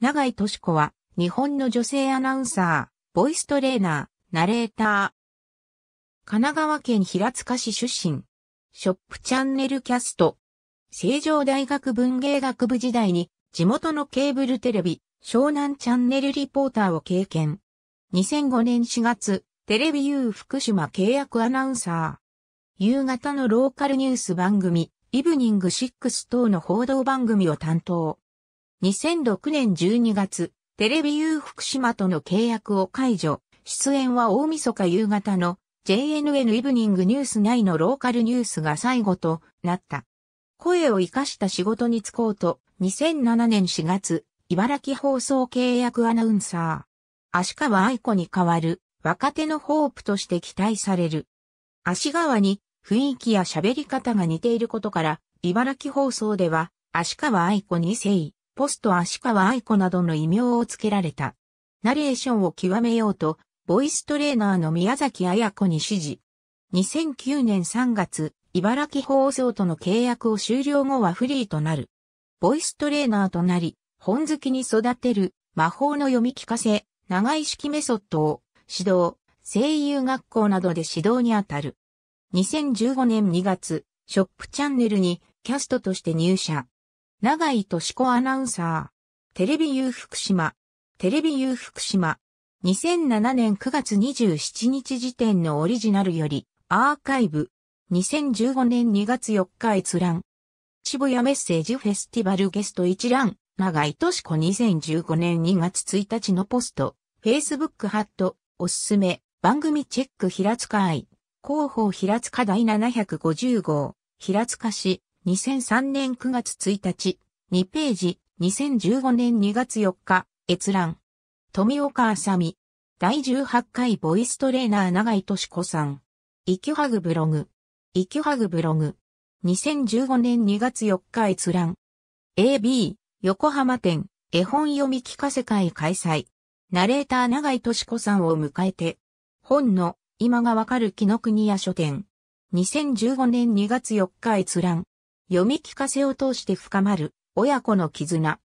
長井敏子は、日本の女性アナウンサー、ボイストレーナー、ナレーター。神奈川県平塚市出身。ショップチャンネルキャスト。成城大学文芸学部時代に、地元のケーブルテレビ、湘南チャンネルリポーターを経験。2005年4月、テレビ U 福島契約アナウンサー。夕方のローカルニュース番組、イブニング6等の報道番組を担当。2006年12月、テレビ U 福島との契約を解除、出演は大晦日夕方の JNN イブニングニュース内のローカルニュースが最後となった。声を活かした仕事に就こうと、2007年4月、茨城放送契約アナウンサー。足川愛子に代わる若手のホープとして期待される。足川に雰囲気や喋り方が似ていることから、茨城放送では足川愛子に誠意。ポスト足川愛子などの異名を付けられた。ナレーションを極めようと、ボイストレーナーの宮崎彩子に指示。2009年3月、茨城放送との契約を終了後はフリーとなる。ボイストレーナーとなり、本好きに育てる魔法の読み聞かせ、長い式メソッドを指導、声優学校などで指導にあたる。2015年2月、ショップチャンネルにキャストとして入社。長井敏子アナウンサー。テレビ U 福島。テレビ U 福島。2007年9月27日時点のオリジナルより、アーカイブ。2015年2月4日閲覧。渋谷メッセージフェスティバルゲスト一覧。長井敏子2015年2月1日のポスト。Facebook ハット。おすすめ。番組チェック平塚愛。広報平塚第750号。平塚市。2003年9月1日、2ページ、2015年2月4日、閲覧。富岡あさみ。第18回ボイストレーナー長井敏子さん。イキュハグブログ。イキュハグブログ。2015年2月4日閲覧。AB、横浜店、絵本読み聞かせ会開催。ナレーター長井敏子さんを迎えて、本の今がわかる木の国屋書店。2015年2月4日閲覧。読み聞かせを通して深まる親子の絆。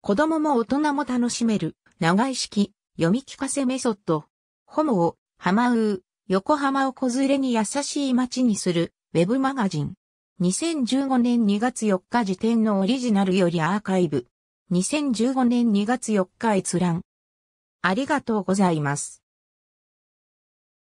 子供も大人も楽しめる長い式読み聞かせメソッド。ホモを、ハマウー、横浜を子連れに優しい街にするウェブマガジン。2015年2月4日時点のオリジナルよりアーカイブ。2015年2月4日閲覧。ありがとうございます。